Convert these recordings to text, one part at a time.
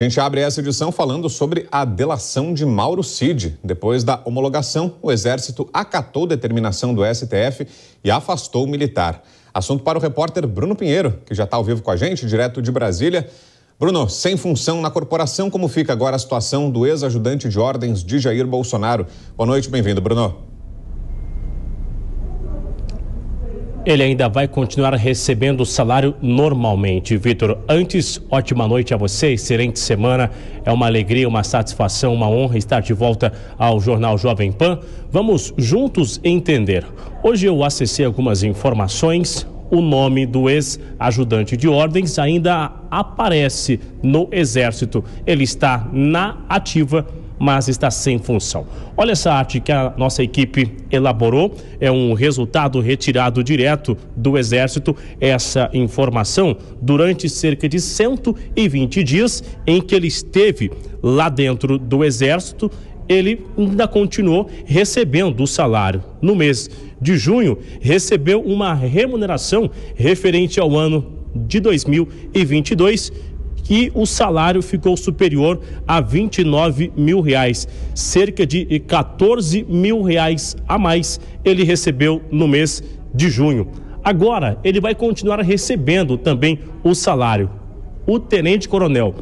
A gente abre essa edição falando sobre a delação de Mauro Cid. Depois da homologação, o Exército acatou determinação do STF e afastou o militar. Assunto para o repórter Bruno Pinheiro, que já está ao vivo com a gente, direto de Brasília. Bruno, sem função na corporação, como fica agora a situação do ex-ajudante de ordens de Jair Bolsonaro? Boa noite, bem-vindo, Bruno. Ele ainda vai continuar recebendo o salário normalmente. Vitor, antes, ótima noite a você, excelente semana. É uma alegria, uma satisfação, uma honra estar de volta ao Jornal Jovem Pan. Vamos juntos entender. Hoje eu acessei algumas informações, o nome do ex-ajudante de ordens ainda aparece no Exército. Ele está na ativa mas está sem função. Olha essa arte que a nossa equipe elaborou, é um resultado retirado direto do Exército, essa informação, durante cerca de 120 dias em que ele esteve lá dentro do Exército, ele ainda continuou recebendo o salário. No mês de junho, recebeu uma remuneração referente ao ano de 2022 e o salário ficou superior a 29 mil reais, cerca de 14 mil reais a mais ele recebeu no mês de junho. Agora ele vai continuar recebendo também o salário. O tenente coronel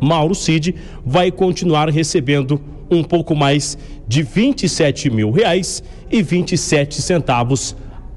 Mauro Cid vai continuar recebendo um pouco mais de 27 mil reais e 27 centavos,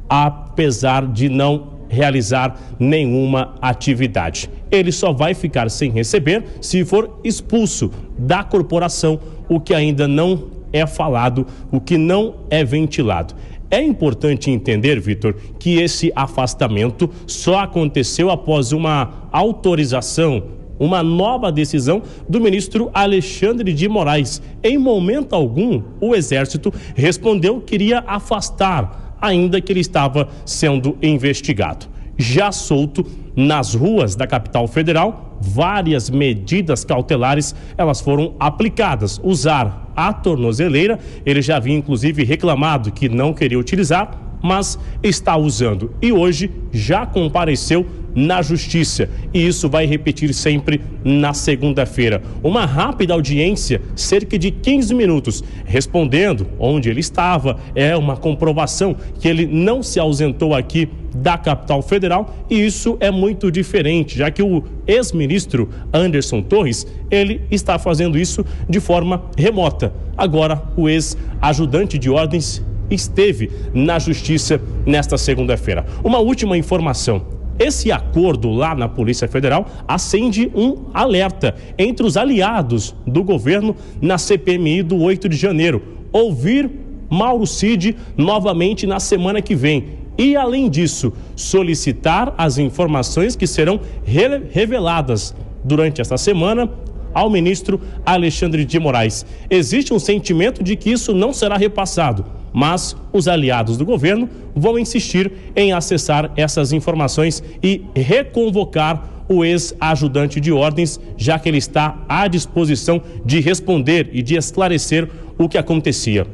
apesar de não realizar nenhuma atividade. Ele só vai ficar sem receber se for expulso da corporação, o que ainda não é falado, o que não é ventilado. É importante entender, Vitor, que esse afastamento só aconteceu após uma autorização, uma nova decisão do ministro Alexandre de Moraes. Em momento algum, o Exército respondeu que iria afastar ainda que ele estava sendo investigado. Já solto nas ruas da capital federal, várias medidas cautelares elas foram aplicadas. Usar a tornozeleira, ele já havia inclusive reclamado que não queria utilizar, mas está usando. E hoje já compareceu na justiça. E isso vai repetir sempre na segunda-feira. Uma rápida audiência, cerca de 15 minutos, respondendo onde ele estava. É uma comprovação que ele não se ausentou aqui da capital federal e isso é muito diferente, já que o ex-ministro Anderson Torres, ele está fazendo isso de forma remota. Agora, o ex-ajudante de ordens esteve na justiça nesta segunda-feira. Uma última informação. Esse acordo lá na Polícia Federal acende um alerta entre os aliados do governo na CPMI do 8 de janeiro. Ouvir Mauro Cid novamente na semana que vem. E, além disso, solicitar as informações que serão re reveladas durante esta semana ao ministro Alexandre de Moraes. Existe um sentimento de que isso não será repassado mas os aliados do governo vão insistir em acessar essas informações e reconvocar o ex-ajudante de ordens, já que ele está à disposição de responder e de esclarecer o que acontecia.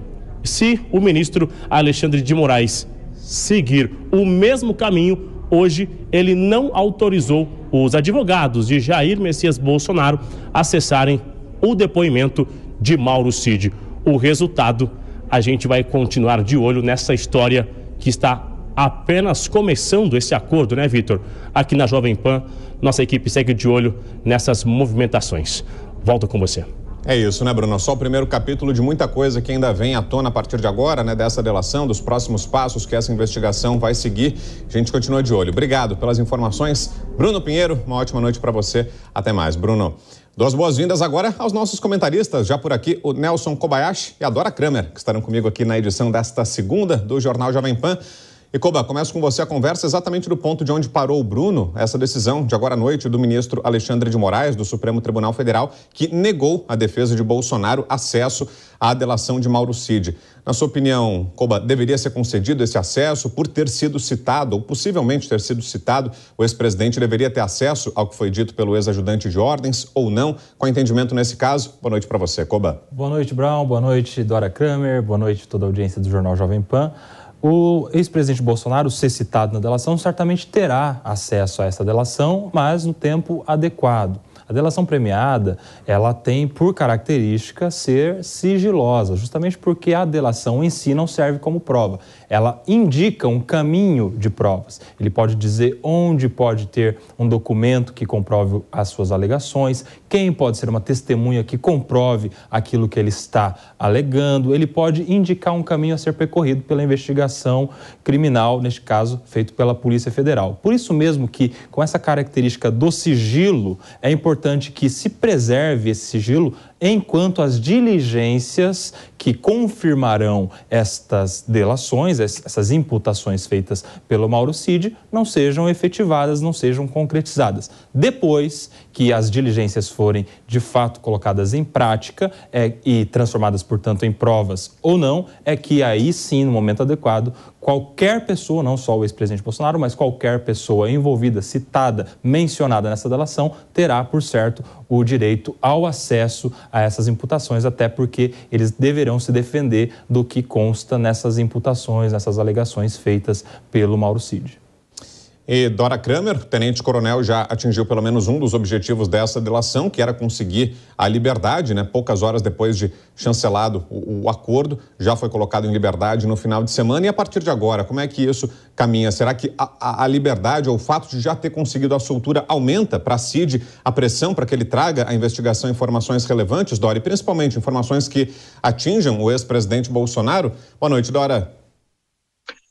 Se o ministro Alexandre de Moraes seguir o mesmo caminho, hoje ele não autorizou os advogados de Jair Messias Bolsonaro acessarem o depoimento de Mauro Cid. O resultado a gente vai continuar de olho nessa história que está apenas começando esse acordo, né, Vitor? Aqui na Jovem Pan, nossa equipe segue de olho nessas movimentações. Volto com você. É isso, né, Bruno? Só o primeiro capítulo de muita coisa que ainda vem à tona a partir de agora, né, dessa delação, dos próximos passos que essa investigação vai seguir. A gente continua de olho. Obrigado pelas informações. Bruno Pinheiro, uma ótima noite para você. Até mais, Bruno. Duas boas-vindas agora aos nossos comentaristas, já por aqui o Nelson Kobayashi e a Dora Kramer, que estarão comigo aqui na edição desta segunda do Jornal Jovem Pan. E Coba, começo com você a conversa exatamente do ponto de onde parou o Bruno, essa decisão de agora à noite do ministro Alexandre de Moraes, do Supremo Tribunal Federal, que negou a defesa de Bolsonaro acesso à delação de Mauro Cid. Na sua opinião, Coba, deveria ser concedido esse acesso por ter sido citado, ou possivelmente ter sido citado, o ex-presidente deveria ter acesso ao que foi dito pelo ex-ajudante de ordens ou não? Qual entendimento nesse caso? Boa noite para você, Coba. Boa noite, Brown. Boa noite, Dora Kramer. Boa noite, toda a audiência do Jornal Jovem Pan. O ex-presidente Bolsonaro, ser citado na delação, certamente terá acesso a essa delação, mas no tempo adequado. A delação premiada, ela tem por característica ser sigilosa, justamente porque a delação em si não serve como prova. Ela indica um caminho de provas. Ele pode dizer onde pode ter um documento que comprove as suas alegações, quem pode ser uma testemunha que comprove aquilo que ele está alegando. Ele pode indicar um caminho a ser percorrido pela investigação criminal, neste caso feito pela Polícia Federal. Por isso mesmo que com essa característica do sigilo é importante importante que se preserve esse sigilo enquanto as diligências que confirmarão estas delações, essas imputações feitas pelo Mauro Cid, não sejam efetivadas, não sejam concretizadas. Depois que as diligências forem de fato colocadas em prática é, e transformadas, portanto, em provas ou não, é que aí sim, no momento adequado, qualquer pessoa, não só o ex-presidente Bolsonaro, mas qualquer pessoa envolvida, citada, mencionada nessa delação, terá, por certo, o direito ao acesso a essas imputações, até porque eles deverão se defender do que consta nessas imputações, nessas alegações feitas pelo Mauro Cid. E Dora Kramer, tenente-coronel, já atingiu pelo menos um dos objetivos dessa delação, que era conseguir a liberdade, né? Poucas horas depois de chancelado o, o, acordo, já foi colocado em liberdade no final de semana. E a partir de agora, como é que isso caminha? Será que a, a, a liberdade ou o fato de já ter conseguido a soltura aumenta para a CID a pressão para que ele traga à investigação informações relevantes, Dora? E principalmente informações que atinjam o ex-presidente Bolsonaro? Boa noite, Dora.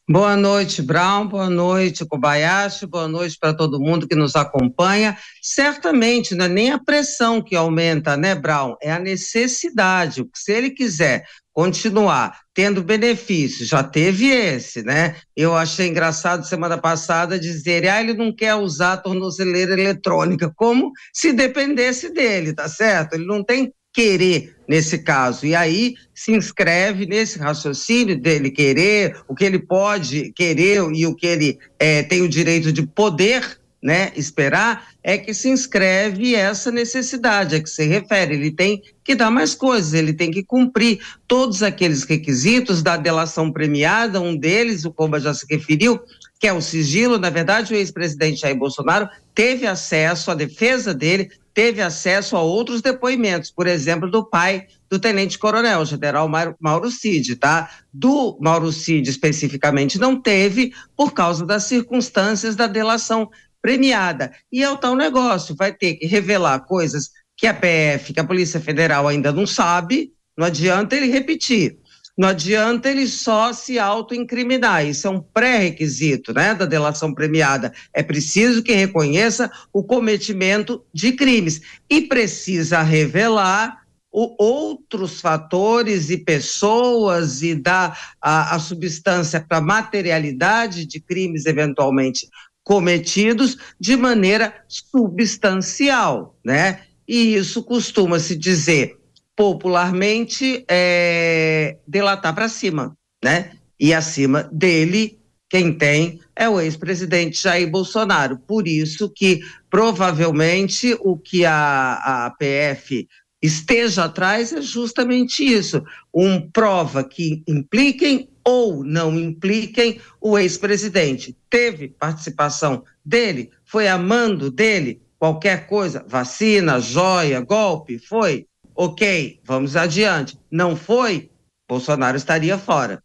Boa noite, Brown. Boa noite, Kobayashi. Boa noite para todo mundo que nos acompanha. Certamente, não é nem a pressão que aumenta, né, Brown? É a necessidade. Se ele quiser continuar tendo benefícios, já teve esse, né? Eu achei engraçado semana passada dizer, ah, ele não quer usar a tornozeleira eletrônica, como se dependesse dele, tá certo? Ele não tem querer nesse caso. E aí se inscreve nesse raciocínio dele querer, o que ele pode querer e o que ele é, tem o direito de poder né, esperar, é que se inscreve essa necessidade a que se refere. Ele tem que dar mais coisas, ele tem que cumprir todos aqueles requisitos da delação premiada, um deles, o Comba já se referiu, que é o sigilo. Na verdade, o ex-presidente Jair Bolsonaro teve acesso à defesa dele, teve acesso a outros depoimentos, por exemplo, do pai do tenente-coronel, o general Mauro Cid, tá? Do Mauro Cid especificamente não teve, por causa das circunstâncias da delação premiada. E é o tal negócio, vai ter que revelar coisas que a PF, que a Polícia Federal ainda não sabe, não adianta ele repetir. Não adianta ele só se autoincriminar, isso é um pré-requisito né, da delação premiada. É preciso que reconheça o cometimento de crimes e precisa revelar o, outros fatores e pessoas e dar a, a substância para a materialidade de crimes eventualmente cometidos de maneira substancial, né? E isso costuma se dizer popularmente é, delatar para cima, né? E acima dele, quem tem é o ex-presidente Jair Bolsonaro. Por isso que provavelmente o que a, a PF esteja atrás é justamente isso, um prova que impliquem ou não impliquem o ex-presidente. Teve participação dele? Foi amando dele? Qualquer coisa? Vacina, joia, golpe? Foi? Ok, vamos adiante. Não foi, Bolsonaro estaria fora.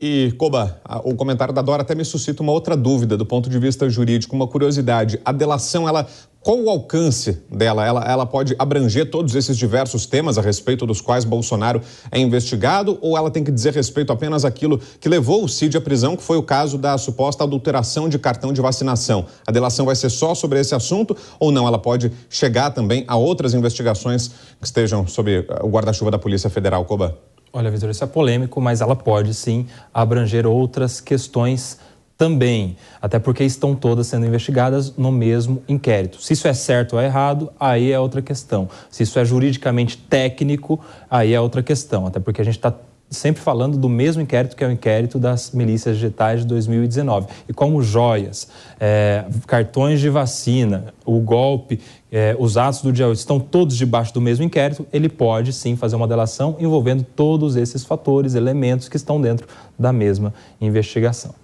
E, Coba, o comentário da Dora até me suscita uma outra dúvida do ponto de vista jurídico, uma curiosidade. A delação, ela qual o alcance dela? Ela, ela pode abranger todos esses diversos temas a respeito dos quais Bolsonaro é investigado ou ela tem que dizer respeito apenas àquilo que levou o Cid à prisão, que foi o caso da suposta adulteração de cartão de vacinação? A delação vai ser só sobre esse assunto ou não? Ela pode chegar também a outras investigações que estejam sob eh, o guarda-chuva da Polícia Federal, Coba? Olha, Vitor, isso é polêmico, mas ela pode sim abranger outras questões também, até porque estão todas sendo investigadas no mesmo inquérito. Se isso é certo ou é errado, aí é outra questão. Se isso é juridicamente técnico, aí é outra questão, até porque a gente está sempre falando do mesmo inquérito que é o inquérito das milícias digitais de 2019. E como joias, é, cartões de vacina, o golpe, é, os atos do dia 8 estão todos debaixo do mesmo inquérito, ele pode sim fazer uma delação envolvendo todos esses fatores, elementos que estão dentro da mesma investigação.